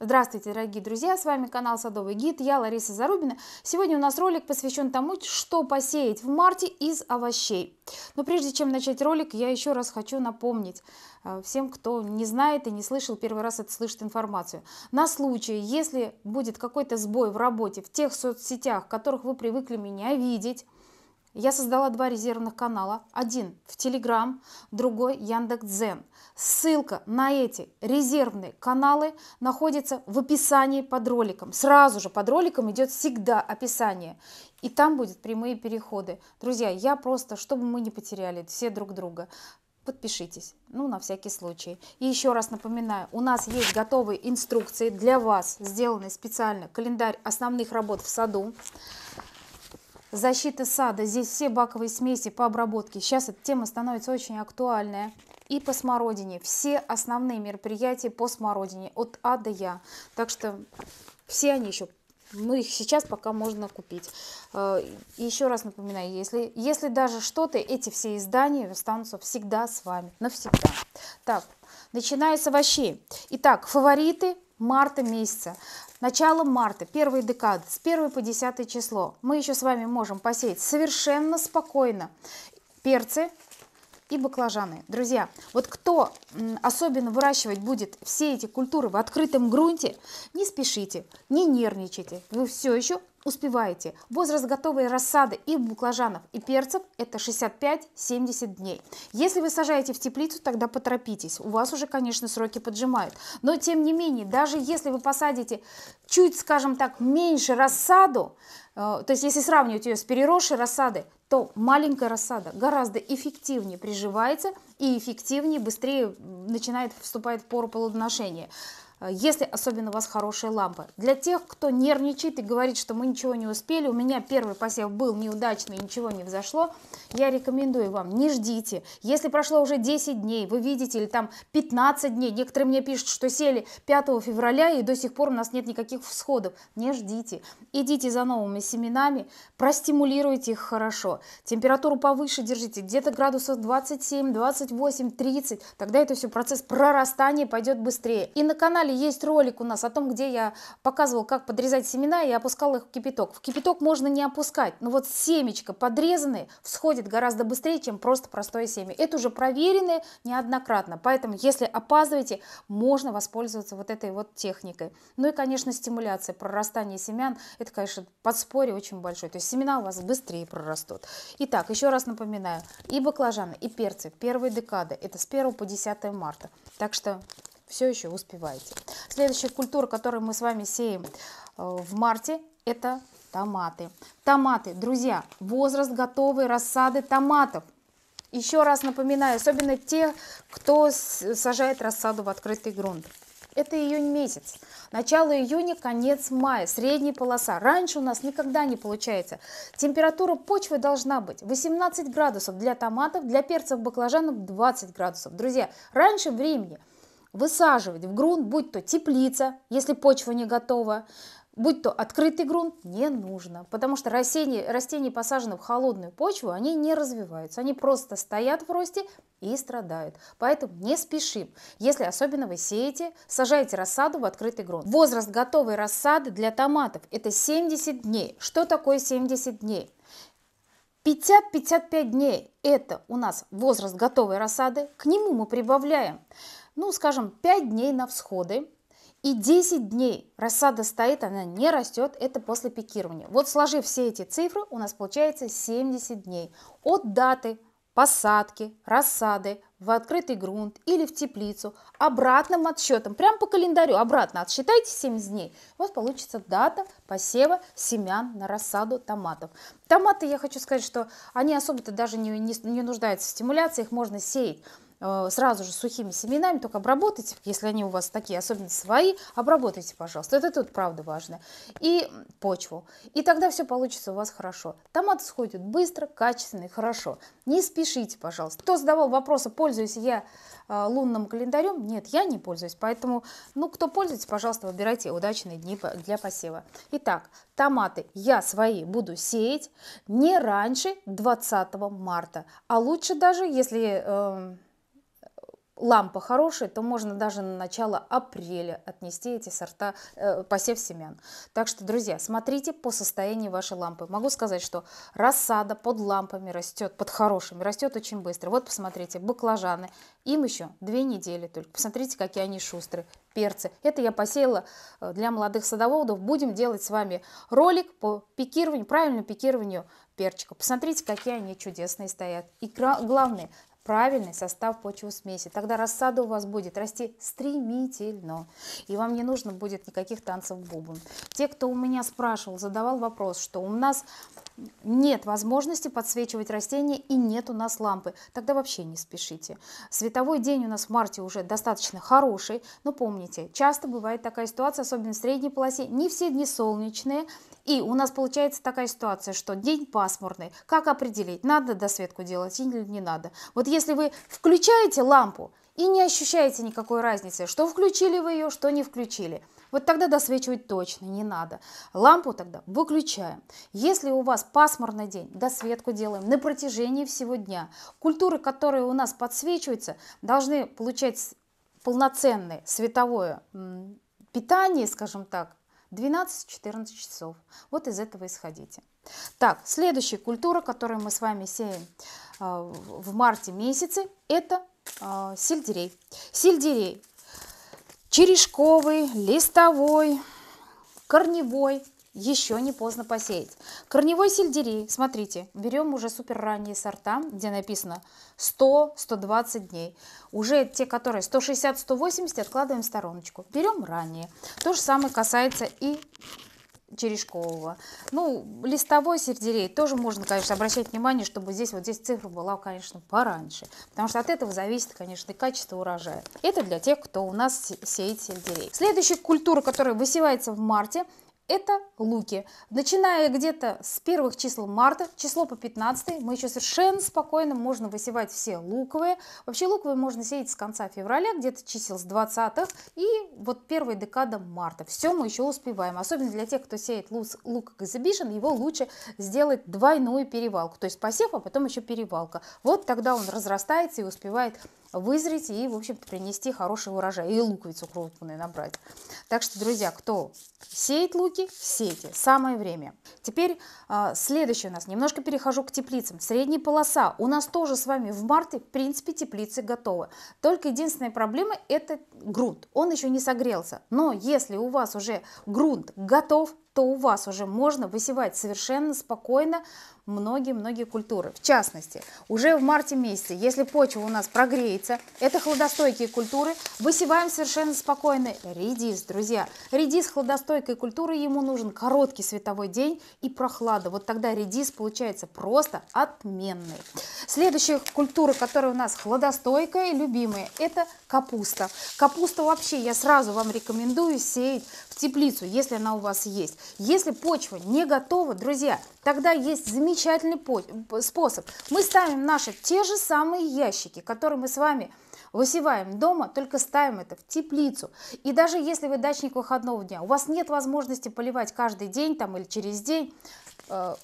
Здравствуйте, дорогие друзья! С вами канал Садовый гид, я Лариса Зарубина. Сегодня у нас ролик посвящен тому, что посеять в марте из овощей. Но прежде чем начать ролик, я еще раз хочу напомнить э, всем, кто не знает и не слышал, первый раз это слышит информацию. На случай, если будет какой-то сбой в работе в тех соцсетях, которых вы привыкли меня видеть, я создала два резервных канала. Один в Telegram, другой Яндекс.Дзен. Ссылка на эти резервные каналы находится в описании под роликом. Сразу же под роликом идет всегда описание. И там будут прямые переходы. Друзья, я просто, чтобы мы не потеряли все друг друга, подпишитесь, ну, на всякий случай. И еще раз напоминаю, у нас есть готовые инструкции для вас, сделанные специально, календарь основных работ в саду защита сада. Здесь все баковые смеси по обработке. Сейчас эта тема становится очень актуальная. И по смородине. Все основные мероприятия по смородине. От А до Я. Так что все они еще ну, их сейчас пока можно купить. Э, еще раз напоминаю, если, если даже что-то, эти все издания останутся всегда с вами, навсегда. Так, начиная с овощей. Итак, фавориты марта месяца. Начало марта, первые декады, с 1 по 10 число мы еще с вами можем посеять совершенно спокойно перцы, и баклажаны. Друзья, вот кто особенно выращивать будет все эти культуры в открытом грунте, не спешите, не нервничайте, вы все еще успеваете. Возраст готовой рассады и баклажанов, и перцев – это 65-70 дней. Если вы сажаете в теплицу, тогда поторопитесь. У вас уже, конечно, сроки поджимают. Но, тем не менее, даже если вы посадите чуть, скажем так, меньше рассаду, Э, то есть если сравнивать ее с переросшей рассадой, то маленькая рассада гораздо эффективнее приживается и эффективнее, быстрее начинает вступать в пору плодоношения. Э, если особенно у вас хорошие лампы. Для тех, кто нервничает и говорит, что мы ничего не успели, у меня первый посев был неудачный, ничего не взошло, я рекомендую вам, не ждите. Если прошло уже 10 дней, вы видите, или там 15 дней, некоторые мне пишут, что сели 5 февраля и до сих пор у нас нет никаких всходов, не ждите. Идите за новыми семенами, простимулируйте их хорошо. Температуру повыше держите, где-то градусов 27, 28, 30, тогда это все процесс прорастания пойдет быстрее. И на канале канале есть ролик у нас о том, где я показывала, как подрезать семена, и опускала их в кипяток. В кипяток можно не опускать, но вот семечко подрезанное всходит гораздо быстрее, чем просто простое семя. Это уже проверенное неоднократно, поэтому если опаздываете, можно воспользоваться вот этой вот техникой. Ну и, конечно, стимуляция прорастания семян, это, конечно, подспорье очень большое, то есть семена у вас быстрее прорастут. Итак, еще раз напоминаю, и баклажаны, и перцы первой декады, это с 1 по 10 марта. Так что все еще успеваете. Следующая культура, которую мы с вами сеем э, в марте, это томаты. Томаты, друзья, возраст готовой рассады томатов. Еще раз напоминаю, особенно те, кто сажает рассаду в открытый грунт. Это июнь месяц. Начало июня, конец мая, средняя полоса. Раньше у нас никогда не получается. Температура почвы должна быть 18 градусов для томатов, для перцев баклажанов 20 градусов. Друзья, раньше времени – высаживать в грунт, будь то теплица, если почва не готова, будь то открытый грунт, не нужно, потому что растения, растения посаженные в холодную почву, они не развиваются, они просто стоят в росте и страдают. Поэтому не спешим, если особенно вы сеете, сажаете рассаду в открытый грунт. Возраст готовой рассады для томатов – это 70 дней. Что такое 70 дней? 50-55 дней – это у нас возраст готовой рассады, к нему мы прибавляем – ну, скажем, 5 дней на всходы, и 10 дней рассада стоит, она не растет, это после пикирования. Вот сложив все эти цифры, у нас получается 70 дней. От даты посадки, рассады в открытый грунт или в теплицу, обратным отсчетом, прям по календарю, обратно отсчитайте 70 дней, у вас получится дата посева семян на рассаду томатов. Томаты, я хочу сказать, что они особо-то даже не, не, не нуждаются в стимуляции, их можно сеять Э, сразу же сухими семенами, только обработайте, если они у вас такие, особенно свои, обработайте, пожалуйста. Это тут правда важно. И почву. И тогда все получится у вас хорошо. Томаты сходят быстро, качественно и хорошо. Не спешите, пожалуйста. Кто задавал вопросы, пользуюсь я э, лунным календарем? Нет, я не пользуюсь. Поэтому, ну, кто пользуется, пожалуйста, выбирайте удачные дни для посева. Итак, томаты я свои буду сеять не раньше 20 марта, а лучше даже, если... Э, лампа хорошая, то можно даже на начало апреля отнести эти сорта, э, посев семян. Так что, друзья, смотрите по состоянию вашей лампы. Могу сказать, что рассада под лампами растет, под хорошими, растет очень быстро. Вот посмотрите, баклажаны, им еще две недели только. Посмотрите, какие они шустрые, перцы. Это я посеяла э, для молодых садоводов. Будем делать с вами ролик по пикированию, правильному пикированию перчика. Посмотрите, какие они чудесные стоят. И главное, правильный состав почвосмеси. Тогда рассада у вас будет расти стремительно, и вам не нужно будет никаких танцев бубон. Те, кто у меня спрашивал, задавал вопрос, что у нас нет возможности подсвечивать растения и нет у нас лампы, тогда вообще не спешите. Световой день у нас в марте уже достаточно хороший, но помните, часто бывает такая ситуация, особенно в средней полосе, не все дни солнечные, и у нас получается такая ситуация, что день пасмурный. Как определить, надо досветку делать или не надо? Вот если вы включаете лампу и не ощущаете никакой разницы, что включили вы ее, что не включили – вот тогда досвечивать точно не надо. Лампу тогда выключаем. Если у вас пасмурный день, досветку делаем на протяжении всего дня. Культуры, которые у нас подсвечиваются, должны получать полноценное световое питание, скажем так, 12-14 часов. Вот из этого исходите. Так, следующая культура, которую мы с вами сеем а, в марте месяце, это а, сельдерей. Сельдерей черешковый, листовой, корневой. Еще не поздно посеять. Корневой сельдерей, смотрите, берем уже супер ранние сорта, где написано 100-120 дней. Уже те, которые 160-180, откладываем в стороночку. Берем ранние. То же самое касается и черешкового. Ну, листовой сельдерей тоже можно, конечно, обращать внимание, чтобы здесь вот здесь цифра была, конечно, пораньше. Потому что от этого зависит, конечно, и качество урожая. Это для тех, кто у нас сеет сельдерей. Следующая культура, которая высевается в марте – это луки. Начиная где-то с первых чисел марта, число по 15, мы еще совершенно спокойно можно высевать все луковые. Вообще луковые можно сеять с конца февраля, где-то чисел с 20 и вот первая декада марта. Все мы еще успеваем. Особенно для тех, кто сеет лук газобишен, его лучше сделать двойную перевалку. То есть посев, а потом еще перевалка. Вот тогда он разрастается и успевает вызреть и, в общем принести хороший урожай. И луковицу крупную набрать. Так что, друзья, кто сеет лук, Ссылки в сети. Самое время. Теперь э, следующее у нас. Немножко перехожу к теплицам. Средняя полоса. У нас тоже с вами в марте, в принципе, теплицы готовы. Только единственная проблема – это грунт. Он еще не согрелся. Но если у вас уже грунт готов, то у вас уже можно высевать совершенно спокойно многие-многие культуры. В частности, уже в марте месяце, если почва у нас прогреется, это хладостойкие культуры, высеваем совершенно спокойно редис, друзья. Редис хладостойкой культуры, ему нужен короткий световой день и прохлада. Вот тогда редис получается просто отменный. Следующая культура, которая у нас хладостойкая и любимая, это капуста. Капуста вообще я сразу вам рекомендую сеять в теплицу, если она у вас есть. Если почва не готова, друзья, тогда есть замечательный способ. Мы ставим наши те же самые ящики, которые мы с вами высеваем дома, только ставим это в теплицу. И даже если вы дачник выходного дня, у вас нет возможности поливать каждый день там, или через день, э,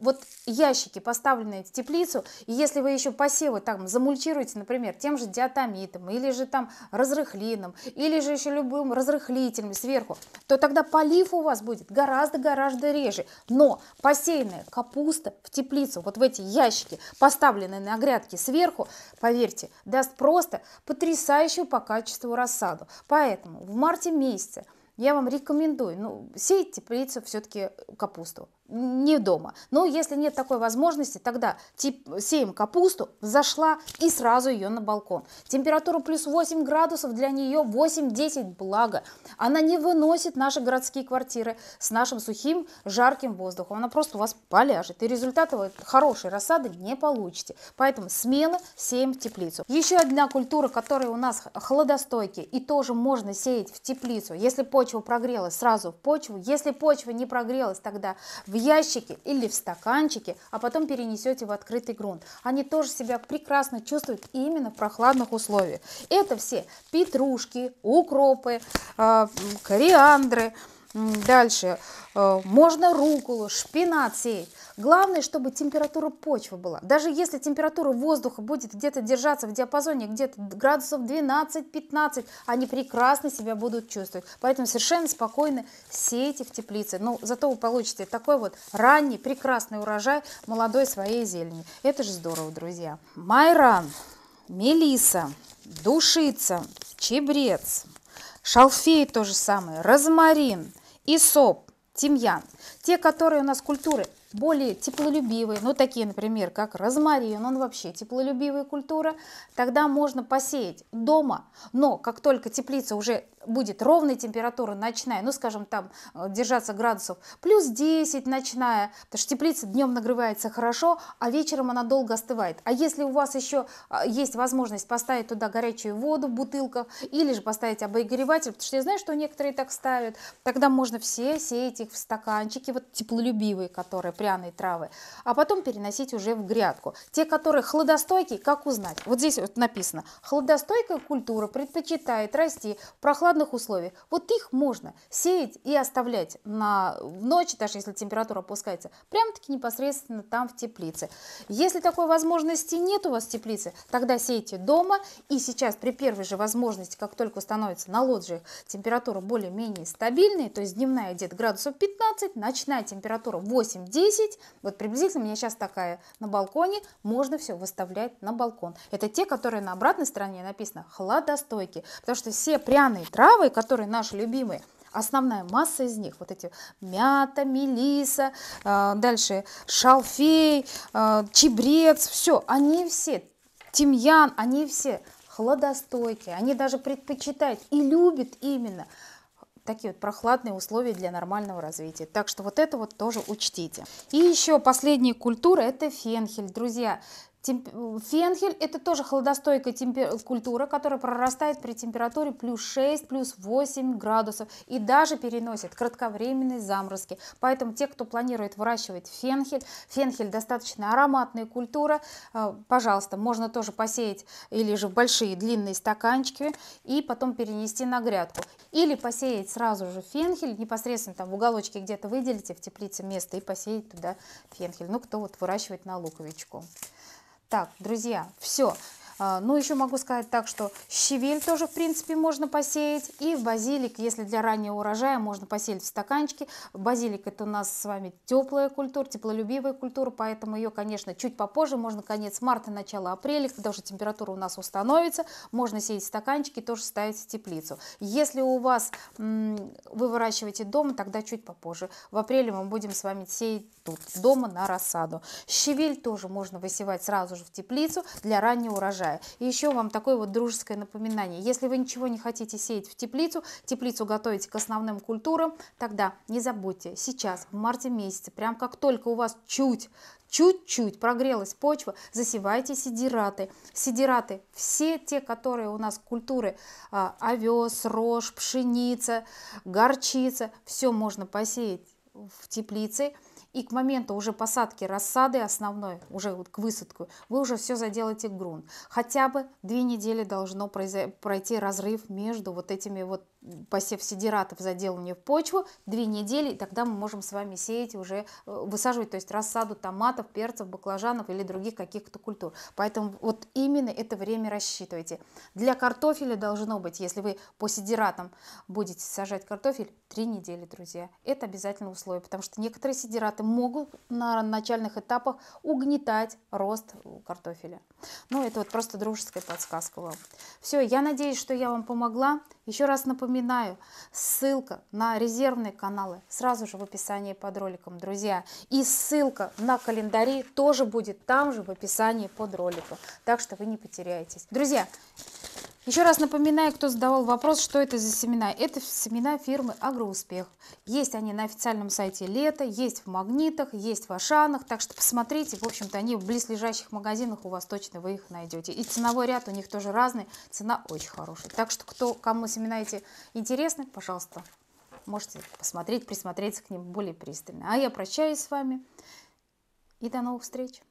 вот ящики, поставленные в теплицу, и если вы еще посевы там замульчируете, например, тем же диатомитом, или же там разрыхлином, или же еще любым разрыхлителем сверху, то тогда полив у вас будет гораздо-гораздо реже. Но посеянная капуста в теплицу, вот в эти ящики, поставленные на грядки сверху, поверьте, даст просто потрясающую по качеству рассаду. Поэтому в марте месяце я вам рекомендую, ну, сеять теплицу все-таки капусту не дома. Но если нет такой возможности, тогда тип, сеем капусту, Зашла и сразу ее на балкон. Температура плюс 8 градусов, для нее 8-10, благо. Она не выносит наши городские квартиры с нашим сухим, жарким воздухом. Она просто у вас поляжет, и результата вы хорошей рассады не получите. Поэтому смело сеем в теплицу. Еще одна культура, которая у нас холодостойкие, и тоже можно сеять в теплицу. Если почва прогрелась, сразу в почву. Если почва не прогрелась, тогда в ящике или в стаканчике, а потом перенесете в открытый грунт. Они тоже себя прекрасно чувствуют именно в прохладных условиях. Это все петрушки, укропы, а, кориандры, Дальше. Э, можно руколу, шпинат сеять. Главное, чтобы температура почвы была. Даже если температура воздуха будет где-то держаться в диапазоне где-то градусов 12-15, они прекрасно себя будут чувствовать. Поэтому совершенно спокойно сейте в теплице. Но ну, зато вы получите такой вот ранний прекрасный урожай молодой своей зелени. Это же здорово, друзья. Майран, мелиса, душица, чебрец, шалфей то же самое, розмарин, и соп, тимьян. Те, которые у нас культуры более теплолюбивые, ну такие, например, как розмарин, он вообще теплолюбивая культура, тогда можно посеять дома, но как только теплица уже будет ровная температура ночная, ну, скажем, там э, держаться градусов, плюс 10 ночная, потому что теплица днем нагревается хорошо, а вечером она долго остывает. А если у вас еще а, есть возможность поставить туда горячую воду в бутылках или же поставить обогреватель, потому что я знаю, что некоторые так ставят, тогда можно все сеять их в стаканчики, вот теплолюбивые, которые пряные травы, а потом переносить уже в грядку. Те, которые хладостойкие, как узнать? Вот здесь вот написано, хладостойкая культура предпочитает расти в прохладном прохладных условиях. Вот их можно сеять и оставлять на, в ночь, даже если температура опускается, прямо таки непосредственно там в теплице. Если такой возможности нет у вас в теплице, тогда сейте дома. И сейчас при первой же возможности, как только становится на лоджиях температура более-менее стабильная то есть дневная где-то градусов 15, ночная температура 8-10, вот приблизительно у меня сейчас такая на балконе, можно все выставлять на балкон. Это те, которые на обратной стороне написано холодостойки, потому что все пряные травы, которые наши любимые, основная масса из них, вот эти мята, мелиса, э, дальше шалфей, э, чебрец, все, они все, тимьян, они все хладостойкие, они даже предпочитают и любят именно такие вот прохладные условия для нормального развития. Так что вот это вот тоже учтите. И еще последняя культура – это фенхель. Друзья, Темп... Фенхель – это тоже холодостойкая темпер... культура, которая прорастает при температуре плюс 6, плюс 8 градусов и даже переносит кратковременные заморозки. Поэтому те, кто планирует выращивать фенхель, фенхель достаточно ароматная культура, э, пожалуйста, можно тоже посеять или же в большие длинные стаканчики и потом перенести на грядку. Или посеять сразу же фенхель, непосредственно там в уголочке где-то выделите в теплице место и посеять туда фенхель. Ну, кто вот выращивает на луковичку. Так, друзья, все. А, ну, еще могу сказать так, что щавель тоже, в принципе, можно посеять. И базилик, если для раннего урожая, можно посеять в стаканчике. Базилик это у нас с вами теплая культура, теплолюбивая культура, поэтому ее, конечно, чуть попозже, можно конец марта, начало апреля, когда уже температура у нас установится, можно сеять в стаканчики, тоже ставить в теплицу. Если у вас вы выращиваете дома, тогда чуть попозже. В апреле мы будем с вами сеять тут, дома на рассаду. Щавель тоже можно высевать сразу же в теплицу для раннего урожая урожая. И еще вам такое вот дружеское напоминание. Если вы ничего не хотите сеять в теплицу, теплицу готовите к основным культурам, тогда не забудьте, сейчас, в марте месяце, прям как только у вас чуть чуть-чуть прогрелась почва, засевайте сидираты. Сидираты, все те, которые у нас культуры, а, овес, рожь, пшеница, горчица, все можно посеять в теплице, и к моменту уже посадки рассады основной, уже вот к высадку, вы уже все заделаете в грунт. Хотя бы две недели должно пройти разрыв между вот этими вот посев сидератов, заделывание в почву, две недели, и тогда мы можем с вами сеять уже, э, высаживать, то есть рассаду томатов, перцев, баклажанов или других каких-то культур. Поэтому вот именно это время рассчитывайте. Для картофеля должно быть, если вы по сидератам будете сажать картофель, три недели, друзья. Это обязательно условие, потому что некоторые сидераты препараты могут на начальных этапах угнетать рост картофеля. Ну, это вот просто дружеская подсказка вам. Все, я надеюсь, что я вам помогла. Еще раз напоминаю, ссылка на резервные каналы сразу же в описании под роликом, друзья. И ссылка на календари тоже будет там же в описании под роликом. Так что вы не потеряетесь. Друзья, еще раз напоминаю, кто задавал вопрос, что это за семена. Это семена фирмы «Агроуспех». Есть они на официальном сайте «Лето», есть в «Магнитах», есть в «Ашанах». Так что посмотрите, в общем-то, они в близлежащих магазинах у вас точно вы их найдете. И ценовой ряд у них тоже разный, цена очень хорошая. Так что, кто, кому семена эти интересны, пожалуйста, можете посмотреть, присмотреться к ним более пристально. А я прощаюсь с вами и до новых встреч!